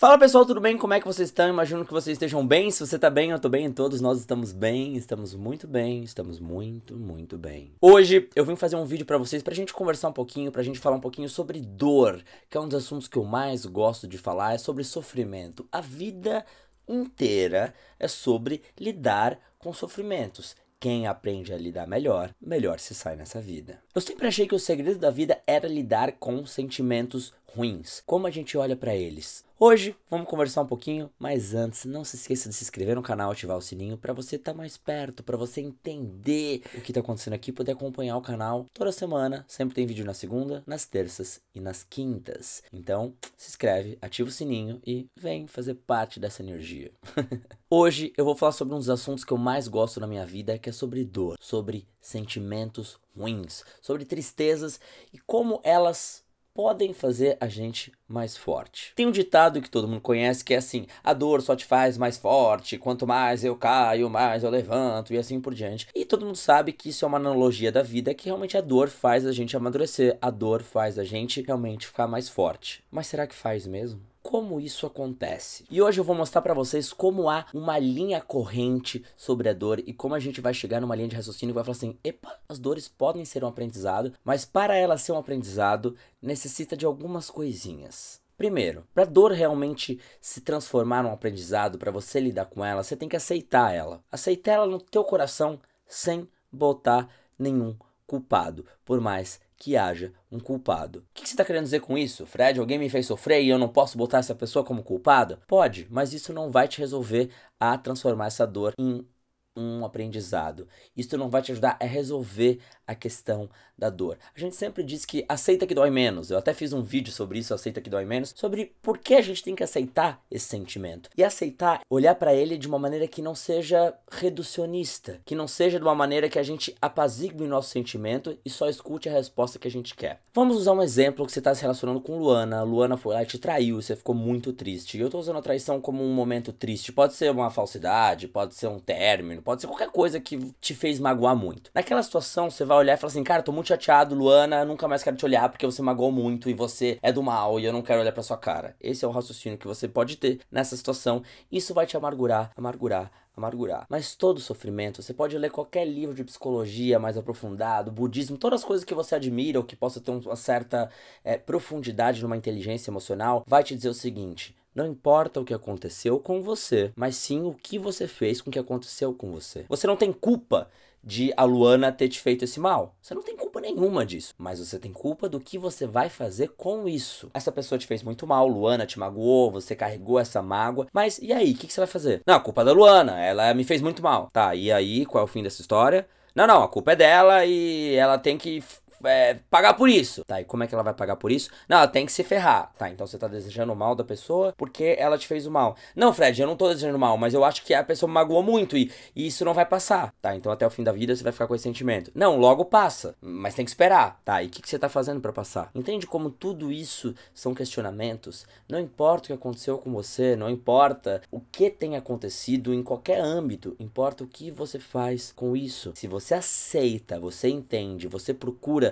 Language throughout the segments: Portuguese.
Fala pessoal, tudo bem? Como é que vocês estão? Imagino que vocês estejam bem. Se você está bem, eu estou bem, todos nós estamos bem, estamos muito bem, estamos muito, muito bem. Hoje eu vim fazer um vídeo para vocês para a gente conversar um pouquinho, para a gente falar um pouquinho sobre dor, que é um dos assuntos que eu mais gosto de falar, é sobre sofrimento. A vida inteira é sobre lidar com sofrimentos. Quem aprende a lidar melhor, melhor se sai nessa vida. Eu sempre achei que o segredo da vida era lidar com sentimentos ruins, como a gente olha para eles. Hoje vamos conversar um pouquinho, mas antes não se esqueça de se inscrever no canal, ativar o sininho para você estar tá mais perto, para você entender o que está acontecendo aqui, poder acompanhar o canal toda semana. Sempre tem vídeo na segunda, nas terças e nas quintas. Então se inscreve, ativa o sininho e vem fazer parte dessa energia. Hoje eu vou falar sobre um dos assuntos que eu mais gosto na minha vida, que é sobre dor, sobre sentimentos ruins, sobre tristezas e como elas podem fazer a gente mais forte. Tem um ditado que todo mundo conhece que é assim: a dor só te faz mais forte, quanto mais eu caio, mais eu levanto e assim por diante. E todo mundo sabe que isso é uma analogia da vida que realmente a dor faz a gente amadurecer, a dor faz a gente realmente ficar mais forte. Mas será que faz mesmo? como isso acontece. E hoje eu vou mostrar para vocês como há uma linha corrente sobre a dor e como a gente vai chegar numa linha de raciocínio que vai falar assim: "Epa, as dores podem ser um aprendizado, mas para ela ser um aprendizado, necessita de algumas coisinhas". Primeiro, para dor realmente se transformar num aprendizado, para você lidar com ela, você tem que aceitar ela. Aceitar ela no teu coração sem botar nenhum culpado, por mais que haja um culpado. O que você está querendo dizer com isso, Fred? Alguém me fez sofrer e eu não posso botar essa pessoa como culpada? Pode, mas isso não vai te resolver a transformar essa dor em um aprendizado. Isso não vai te ajudar a resolver a questão da dor. A gente sempre diz que aceita que dói menos. Eu até fiz um vídeo sobre isso, aceita que dói menos, sobre por que a gente tem que aceitar esse sentimento. E aceitar, olhar para ele de uma maneira que não seja reducionista, que não seja de uma maneira que a gente apazigue o nosso sentimento e só escute a resposta que a gente quer. Vamos usar um exemplo que você está se relacionando com Luana, Luana foi lá e te traiu, você ficou muito triste. E eu estou usando a traição como um momento triste. Pode ser uma falsidade, pode ser um término, pode ser qualquer coisa que te fez magoar muito. Naquela situação, você vai olhar e falar assim, cara, tô muito chateado, Luana, nunca mais quero te olhar porque você magoou muito e você é do mal e eu não quero olhar pra sua cara. Esse é o raciocínio que você pode ter nessa situação. Isso vai te amargurar, amargurar, amargurar. Mas todo sofrimento, você pode ler qualquer livro de psicologia mais aprofundado, budismo, todas as coisas que você admira ou que possa ter uma certa é, profundidade numa inteligência emocional, vai te dizer o seguinte: não importa o que aconteceu com você, mas sim o que você fez com o que aconteceu com você. Você não tem culpa de a Luana ter te feito esse mal. Você não tem culpa nenhuma disso, mas você tem culpa do que você vai fazer com isso. Essa pessoa te fez muito mal, Luana te magoou, você carregou essa mágoa, mas e aí, o que, que, você vai fazer? Não, a culpa é da Luana, ela me fez muito mal. Tá, e aí, qual é o fim dessa história? Não, não, a culpa é dela e ela tem que é, pagar por isso. Tá, e como é que ela vai pagar por isso? Não, ela tem que se ferrar. Tá, então você tá desejando o mal da pessoa porque ela te fez o mal. Não, Fred, eu não tô desejando mal, mas eu acho que a pessoa me magoou muito e, e isso não vai passar. Tá, então até o fim da vida você vai ficar com esse sentimento. Não, logo passa, mas tem que esperar. Tá, e o que, que você tá fazendo para passar? Entende como tudo isso são questionamentos? Não importa o que aconteceu com você, não importa o que tem acontecido em qualquer âmbito, importa o que você faz com isso. Se você aceita, você entende, você procura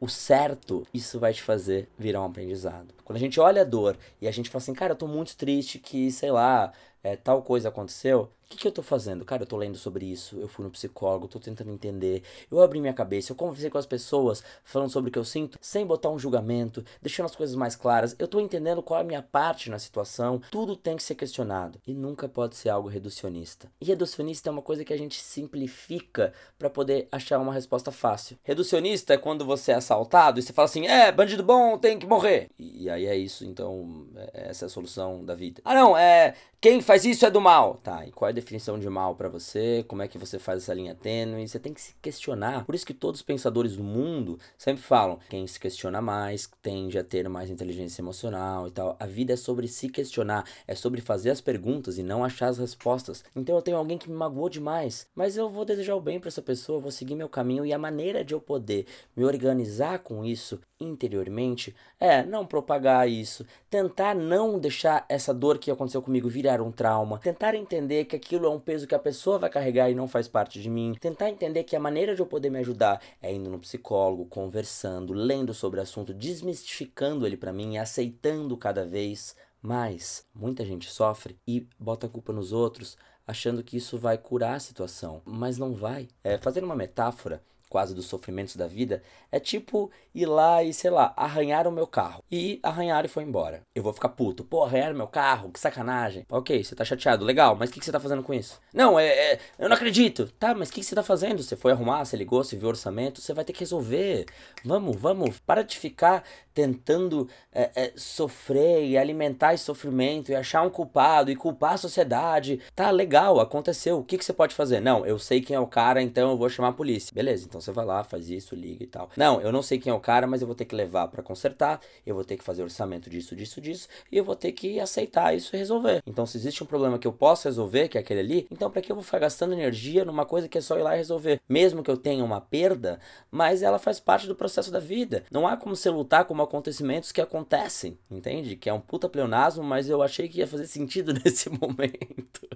o certo, isso vai te fazer virar um aprendizado. Quando a gente olha a dor e a gente fala assim, cara, eu tô muito triste que, sei lá, é, tal coisa aconteceu, que, que eu tô fazendo? Cara, eu tô lendo sobre isso, eu fui no psicólogo, tô tentando entender, eu abri minha cabeça, eu conversei com as pessoas falando sobre o que eu sinto, sem botar um julgamento, deixando as coisas mais claras, eu tô entendendo qual é a minha parte na situação, tudo tem que ser questionado e nunca pode ser algo reducionista. E reducionista é uma coisa que a gente simplifica para poder achar uma resposta fácil. Reducionista é quando você é assaltado e você fala assim: é, bandido bom tem que morrer. E aí é isso, então, é, essa é a solução da vida. Ah, não, é. Quem faz isso é do mal. Tá, e qual é a definição de mal para você, como é que você faz essa linha tênue, você tem que se questionar. Por isso que todos os pensadores do mundo sempre falam: quem se questiona mais tende a ter mais inteligência emocional e tal. A vida é sobre se questionar, é sobre fazer as perguntas e não achar as respostas. Então eu tenho alguém que me magoou demais, mas eu vou desejar o bem para essa pessoa, vou seguir meu caminho e a maneira de eu poder me organizar com isso interiormente é não propagar isso, tentar não deixar essa dor que aconteceu comigo virar um trauma, tentar entender que aquilo aquilo é um peso que a pessoa vai carregar e não faz parte de mim. Tentar entender que a maneira de eu poder me ajudar é indo no psicólogo, conversando, lendo sobre o assunto, desmistificando ele para mim e aceitando cada vez mais. Muita gente sofre e bota a culpa nos outros, achando que isso vai curar a situação, mas não vai. É, fazendo uma metáfora, quase dos sofrimentos da vida, é tipo ir lá e, sei lá, arranhar o meu carro. E arranhar e foi embora. Eu vou ficar puto. Pô, arranharam meu carro, que sacanagem. Ok, você tá chateado, legal, mas o que, que, você tá fazendo com isso? Não, é, é eu não acredito. Tá, mas o que, que, você tá fazendo? Você foi arrumar, você ligou, você viu orçamento, você vai ter que resolver. Vamos, vamos. Para de ficar tentando é, é, sofrer e alimentar esse sofrimento e achar um culpado e culpar a sociedade. Tá, legal, aconteceu. O que, que você pode fazer? Não, eu sei quem é o cara, então eu vou chamar a polícia. Beleza, então então você vai lá, faz isso, liga e tal. Não, eu não sei quem é o cara, mas eu vou ter que levar para consertar, eu vou ter que fazer orçamento disso, disso, disso, e eu vou ter que aceitar isso e resolver. Então se existe um problema que eu posso resolver, que é aquele ali, então para que eu vou ficar gastando energia numa coisa que é só ir lá e resolver? Mesmo que eu tenha uma perda, mas ela faz parte do processo da vida. Não há como você lutar com acontecimentos que acontecem, entende? Que é um puta pleonasmo, mas eu achei que ia fazer sentido nesse momento.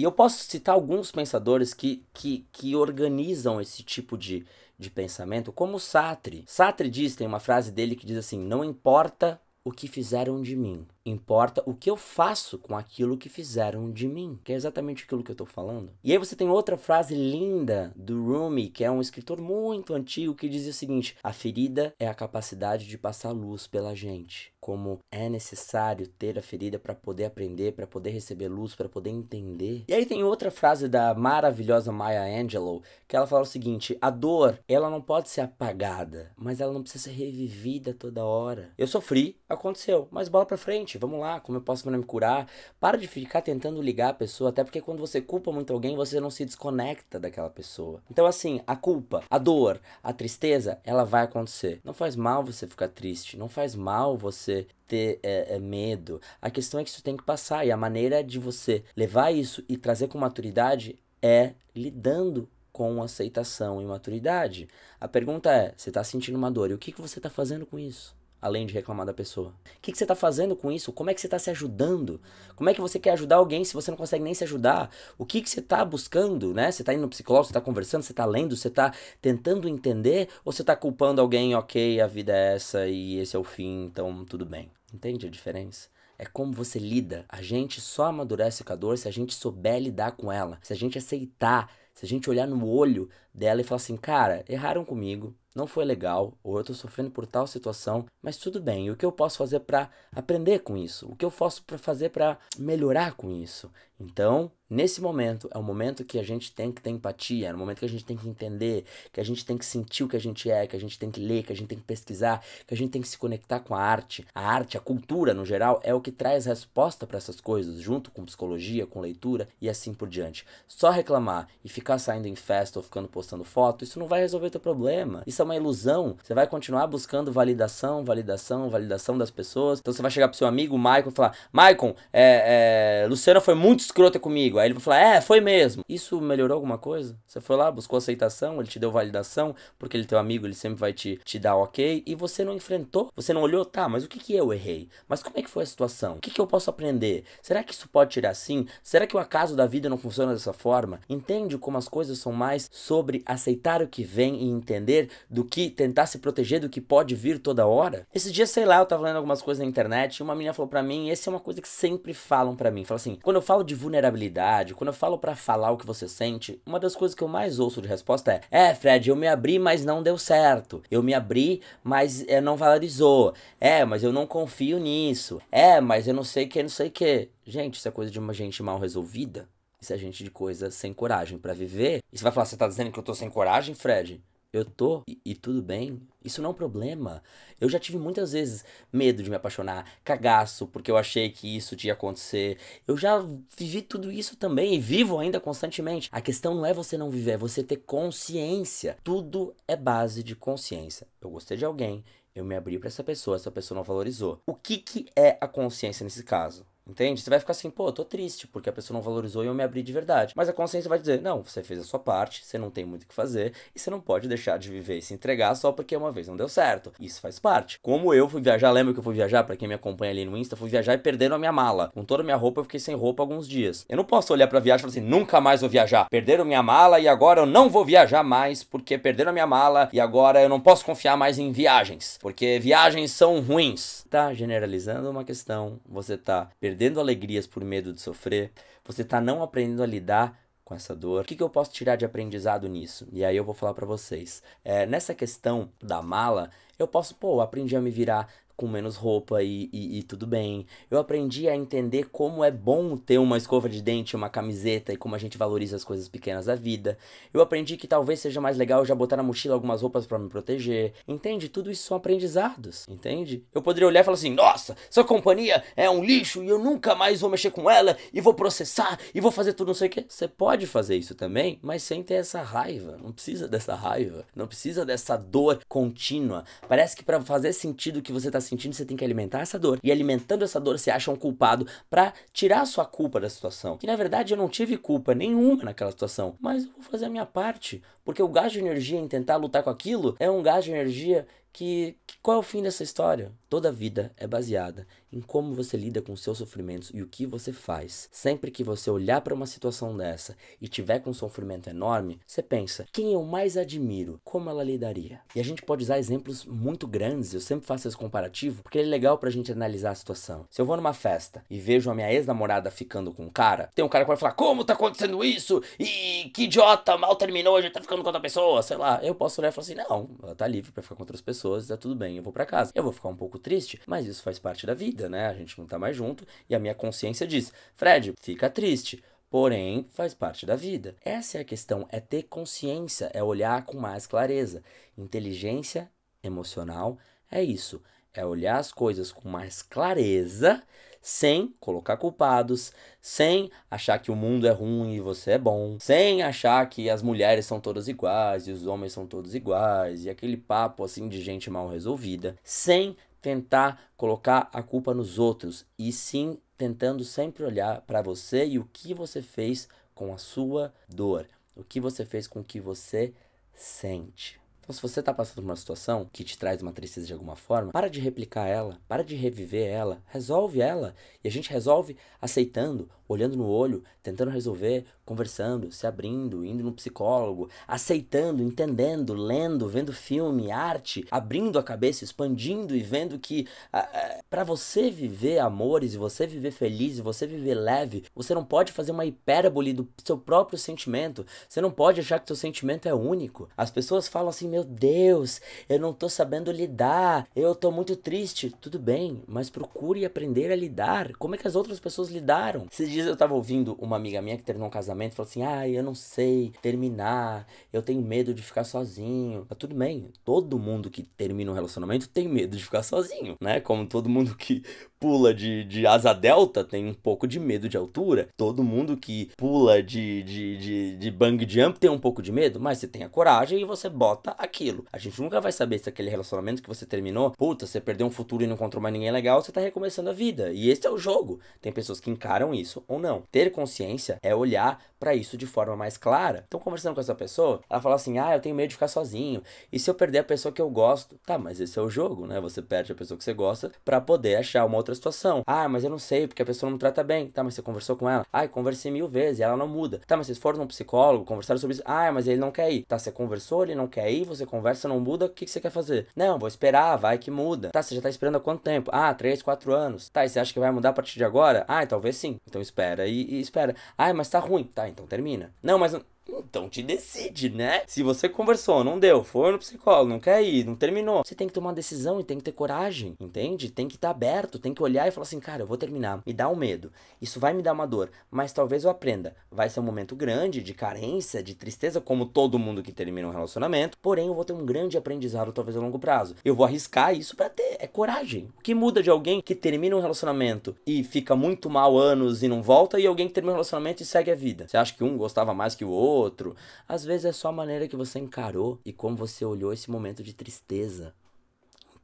E eu posso citar alguns pensadores que, que, que organizam esse tipo de, de pensamento, como Sartre. Sartre diz, tem uma frase dele que diz assim: Não importa o que fizeram de mim, Importa o que eu faço com aquilo que fizeram de mim, que é exatamente aquilo que eu estou falando. E aí você tem outra frase linda do Rumi, que é um escritor muito antigo, que dizia o seguinte: a ferida é a capacidade de passar luz pela gente. Como é necessário ter a ferida para poder aprender, para poder receber luz, para poder entender. E aí tem outra frase da maravilhosa Maya Angelou, que ela fala o seguinte: a dor, ela não pode ser apagada, mas ela não precisa ser revivida toda hora. Eu sofri, aconteceu, mas bola para frente gente, vamos lá, como eu posso me curar? Para de ficar tentando ligar a pessoa, até porque quando você culpa muito alguém, você não se desconecta daquela pessoa. Então, assim, a culpa, a dor, a tristeza, ela vai acontecer. Não faz mal você ficar triste, não faz mal você ter é, é, medo. A questão é que isso tem que passar e a maneira de você levar isso e trazer com maturidade é lidando com aceitação e maturidade. A pergunta é: você está sentindo uma dor e o que, que você está fazendo com isso? além de reclamar da pessoa? O que, que você está fazendo com isso? Como é que você está se ajudando? Como é que você quer ajudar alguém se você não consegue nem se ajudar? O que, que você está buscando, né? Você está indo no psicólogo, você está conversando, você está lendo, você está tentando entender? Ou você está culpando alguém, ok, a vida é essa e esse é o fim, então tudo bem. Entende a diferença? é como você lida. A gente só amadurece com a dor se a gente souber lidar com ela, se a gente aceitar, se a gente olhar no olho dela e falar assim: cara, erraram comigo, não foi legal, ou eu estou sofrendo por tal situação, mas tudo bem, o que eu posso fazer para aprender com isso? O que eu posso fazer para melhorar com isso? Então, Nesse momento é o momento que a gente tem que ter empatia, é o momento que a gente tem que entender, que a gente tem que sentir o que a gente é, que a gente tem que ler, que a gente tem que pesquisar, que a gente tem que se conectar com a arte. A arte, a cultura no geral, é o que traz resposta para essas coisas, junto com psicologia, com leitura e assim por diante. Só reclamar e ficar saindo em festa ou ficando postando foto, isso não vai resolver teu problema. Isso é uma ilusão. Você vai continuar buscando validação, validação, validação das pessoas. Então você vai chegar pro seu amigo, Maicon, e falar: Maicon, é, é, Luciana foi muito escrota comigo. Aí ele vai falar, é, foi mesmo. Isso melhorou alguma coisa? Você foi lá, buscou aceitação, ele te deu validação, porque ele é teu amigo, ele sempre vai te, te dar ok. E você não enfrentou, você não olhou, tá, mas o que que eu errei? Mas como é que foi a situação? O que que eu posso aprender? Será que isso pode tirar assim? Será que o acaso da vida não funciona dessa forma? Entende como as coisas são mais sobre aceitar o que vem e entender do que tentar se proteger do que pode vir toda hora? Esse dia, sei lá, eu tava lendo algumas coisas na internet e uma menina falou para mim, e essa é uma coisa que sempre falam para mim. Fala assim, quando eu falo de vulnerabilidade, verdade, quando eu falo para falar o que você sente, uma das coisas que eu mais ouço de resposta é: É, Fred, eu me abri, mas não deu certo. Eu me abri, mas é, não valorizou. É, mas eu não confio nisso. É, mas eu não sei que, não sei o que. Gente, isso é coisa de uma gente mal resolvida. Isso é gente de coisa sem coragem para viver. E você vai falar: Você tá dizendo que eu tô sem coragem, Fred? eu tô e, e, tudo bem. Isso não é um problema. Eu já tive muitas vezes medo de me apaixonar, cagaço, porque eu achei que isso ia acontecer. Eu já vivi tudo isso também e vivo ainda constantemente. A questão não é você não viver, é você ter consciência. Tudo é base de consciência. Eu gostei de alguém, eu me abri para essa pessoa, essa pessoa não valorizou. O que, que é a consciência nesse caso? Entende? Você vai ficar assim, pô, eu tô triste porque a pessoa não valorizou e eu me abri de verdade. Mas a consciência vai dizer, não, você fez a sua parte, você não tem muito o que fazer e você não pode deixar de viver e se entregar só porque uma vez não deu certo. Isso faz parte. Como eu fui viajar, lembra que eu fui viajar, para quem me acompanha ali no Insta, fui viajar e perderam a minha mala. Com toda a minha roupa, eu fiquei sem roupa alguns dias. Eu não posso olhar pra viagem e falar assim, nunca mais vou viajar. Perderam minha mala e agora eu não vou viajar mais porque perderam a minha mala e agora eu não posso confiar mais em viagens. Porque viagens são ruins. Tá generalizando uma questão, você tá perdendo perdendo alegrias por medo de sofrer, você está não aprendendo a lidar com essa dor. O que, que, eu posso tirar de aprendizado nisso? E aí eu vou falar para vocês. É, nessa questão da mala, eu posso, pô, aprendi a me virar com menos roupa e, e, e, tudo bem. Eu aprendi a entender como é bom ter uma escova de dente, uma camiseta e como a gente valoriza as coisas pequenas da vida. Eu aprendi que talvez seja mais legal já botar na mochila algumas roupas para me proteger. Entende? Tudo isso são aprendizados, entende? Eu poderia olhar e falar assim: nossa, sua companhia é um lixo e eu nunca mais vou mexer com ela e vou processar e vou fazer tudo não sei o que. Você pode fazer isso também, mas sem ter essa raiva. Não precisa dessa raiva. Não precisa dessa dor contínua. Parece que para fazer sentido que você tá sentindo, você tem que alimentar essa dor. E alimentando essa dor, você acha um culpado para tirar a sua culpa da situação. Que na verdade eu não tive culpa nenhuma naquela situação, mas eu vou fazer a minha parte, porque o gasto de energia em tentar lutar com aquilo é um gasto de energia que, que, qual é o fim dessa história? Toda vida é baseada em como você lida com seus sofrimentos e o que você faz. Sempre que você olhar para uma situação dessa e tiver com um sofrimento enorme, você pensa: quem eu mais admiro? Como ela lidaria? E a gente pode usar exemplos muito grandes, eu sempre faço esse comparativo, porque ele é legal pra gente analisar a situação. Se eu vou numa festa e vejo a minha ex-namorada ficando com um cara, tem um cara que vai falar: como tá acontecendo isso? E que idiota, mal terminou, já tá ficando com outra pessoa, sei lá. Eu posso olhar e falar assim: não, ela tá livre para ficar com outras pessoas pessoas, tá tudo bem, eu vou para casa. Eu vou ficar um pouco triste, mas isso faz parte da vida, né? A gente não tá mais junto e a minha consciência diz: Fred, fica triste. Porém, faz parte da vida. Essa é a questão, é ter consciência, é olhar com mais clareza. Inteligência emocional é isso, é olhar as coisas com mais clareza sem colocar culpados, sem achar que o mundo é ruim e você é bom, sem achar que as mulheres são todas iguais e os homens são todos iguais e aquele papo assim de gente mal resolvida, sem tentar colocar a culpa nos outros e sim tentando sempre olhar para você e o que você fez com a sua dor, o que você fez com o que você sente. Então, se você está passando por uma situação que te traz uma tristeza de alguma forma, para de replicar ela, para de reviver ela, resolve ela. E a gente resolve aceitando olhando no olho, tentando resolver, conversando, se abrindo, indo no psicólogo, aceitando, entendendo, lendo, vendo filme, arte, abrindo a cabeça, expandindo e vendo que ah, ah, para você viver amores, você viver feliz, você viver leve, você não pode fazer uma hipérbole do seu próprio sentimento. Você não pode achar que seu sentimento é único. As pessoas falam assim: "Meu Deus, eu não tô sabendo lidar, eu tô muito triste". Tudo bem, mas procure aprender a lidar. Como é que as outras pessoas lidaram? Se dias eu tava ouvindo uma amiga minha que terminou um casamento e falou assim: ah, eu não sei terminar, eu tenho medo de ficar sozinho. tudo bem, todo mundo que termina um relacionamento tem medo de ficar sozinho, né? Como todo mundo que pula de, de asa delta tem um pouco de medo de altura. Todo mundo que pula de, de, de, de bang jump tem um pouco de medo, mas você tem a coragem e você bota aquilo. A gente nunca vai saber se aquele relacionamento que você terminou, puta, você perdeu um futuro e não encontrou mais ninguém legal, você tá recomeçando a vida. E esse é o jogo. Tem pessoas que encaram isso ou não. Ter consciência é olhar para isso de forma mais clara. Então, conversando com essa pessoa, ela fala assim: ah, eu tenho medo de ficar sozinho. E se eu perder a pessoa que eu gosto? Tá, mas esse é o jogo, né? Você perde a pessoa que você gosta para poder achar uma outra outra situação. Ah, mas eu não sei, porque a pessoa não me trata bem. Tá, mas você conversou com ela? Ah, conversei mil vezes, ela não muda. Tá, mas vocês foram um psicólogo, conversaram sobre isso. Ah, mas ele não quer ir. Tá, você conversou, ele não quer ir, você conversa, não muda, o que, que você quer fazer? Não, vou esperar, vai que muda. Tá, você já tá esperando há quanto tempo? Ah, três, quatro anos. Tá, e você acha que vai mudar a partir de agora? Ah, talvez sim. Então espera e, e espera. Ah, mas tá ruim. Tá, então termina. Não, mas. Então te decide, né? Se você conversou, não deu, foi no psicólogo, não quer ir, não terminou. Você tem que tomar decisão e tem que ter coragem, entende? Tem que estar tá aberto, tem que olhar e falar assim, cara, eu vou terminar. Me dá um medo. Isso vai me dar uma dor, mas talvez eu aprenda. Vai ser um momento grande de carência, de tristeza, como todo mundo que termina um relacionamento. Porém, eu vou ter um grande aprendizado, talvez a longo prazo. Eu vou arriscar isso para ter. É coragem. O que muda de alguém que termina um relacionamento e fica muito mal anos e não volta, e alguém que termina um relacionamento e segue a vida? Você acha que um gostava mais que o outro? outro. Às vezes é só a maneira que você encarou e como você olhou esse momento de tristeza.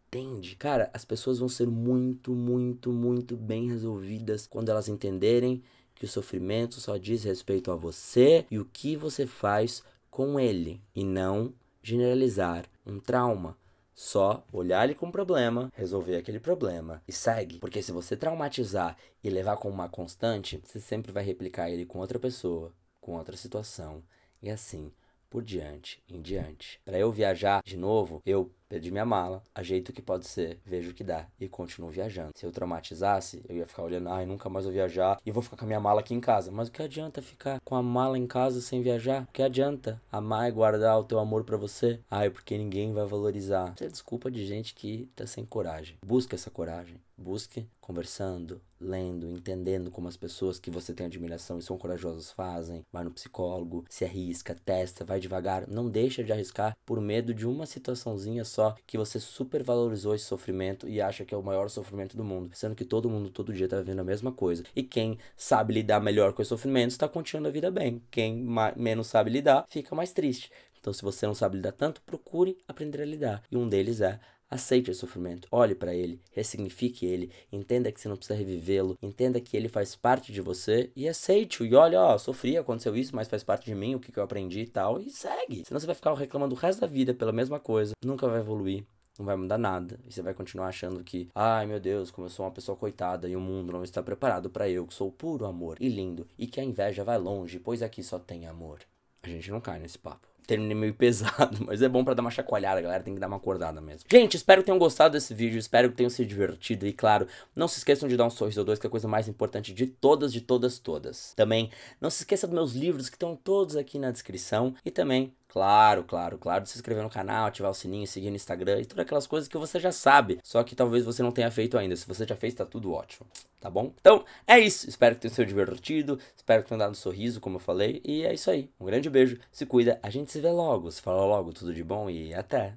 Entende? Cara, as pessoas vão ser muito, muito, muito bem resolvidas quando elas entenderem que o sofrimento só diz respeito a você e o que você faz com ele, e não generalizar um trauma. Só olhar ele com um problema, resolver aquele problema e segue. Porque se você traumatizar e levar como uma constante, você sempre vai replicar ele com outra pessoa, com outra situação e assim por diante em diante. Para eu viajar de novo, eu perdi minha mala, ajeito o que pode ser, vejo o que dá e continuo viajando. Se eu traumatizasse, eu ia ficar olhando, ai, nunca mais vou viajar e vou ficar com a minha mala aqui em casa. Mas o que adianta ficar com a mala em casa sem viajar? O que adianta amar e guardar o teu amor para você? Ai, porque ninguém vai valorizar. Isso é desculpa de gente que tá sem coragem. Busca essa coragem. Busque conversando, lendo, entendendo como as pessoas que você tem admiração e são corajosas fazem. Vai no psicólogo, se arrisca, testa, vai devagar. Não deixa de arriscar por medo de uma situaçãozinha só que você supervalorizou esse sofrimento e acha que é o maior sofrimento do mundo, sendo que todo mundo todo dia tá vivendo a mesma coisa. E quem sabe lidar melhor com os sofrimentos está continuando a vida bem. Quem menos sabe lidar fica mais triste. Então, se você não sabe lidar tanto, procure aprender a lidar. E um deles é Aceite o sofrimento, olhe para ele, ressignifique ele, entenda que você não precisa revivê-lo, entenda que ele faz parte de você e aceite-o. E olha, ó, sofri, aconteceu isso, mas faz parte de mim, o que, que eu aprendi e tal, e segue. Senão você vai ficar reclamando o resto da vida pela mesma coisa, nunca vai evoluir, não vai mudar nada. E você vai continuar achando que, ai meu Deus, como eu sou uma pessoa coitada e o mundo não está preparado para eu, que sou puro amor e lindo, e que a inveja vai longe, pois aqui só tem amor. A gente não cai nesse papo terminei meio pesado, mas é bom para dar uma chacoalhada, galera, tem que dar uma acordada mesmo. Gente, espero que tenham gostado desse vídeo, espero que tenham se divertido e, claro, não se esqueçam de dar um sorriso ou dois, que é a coisa mais importante de todas, de todas, todas. Também, não se esqueça dos meus livros, que estão todos aqui na descrição, e também... Claro, claro, claro, de se inscrever no canal, ativar o sininho, seguir no Instagram e todas aquelas coisas que você já sabe, só que talvez você não tenha feito ainda. Se você já fez, tá tudo ótimo, tá bom? Então, é isso. Espero que tenham se divertido, espero que tenham dado um sorriso, como eu falei, e é isso aí. Um grande beijo, se cuida, a gente se se vê logo, se fala logo tudo de bom e até.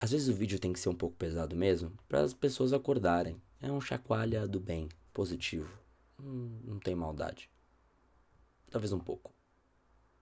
Às vezes o vídeo tem que ser um pouco pesado mesmo, para as pessoas acordarem. É um chacoalha do bem, positivo. Hum, não tem maldade. Talvez um pouco.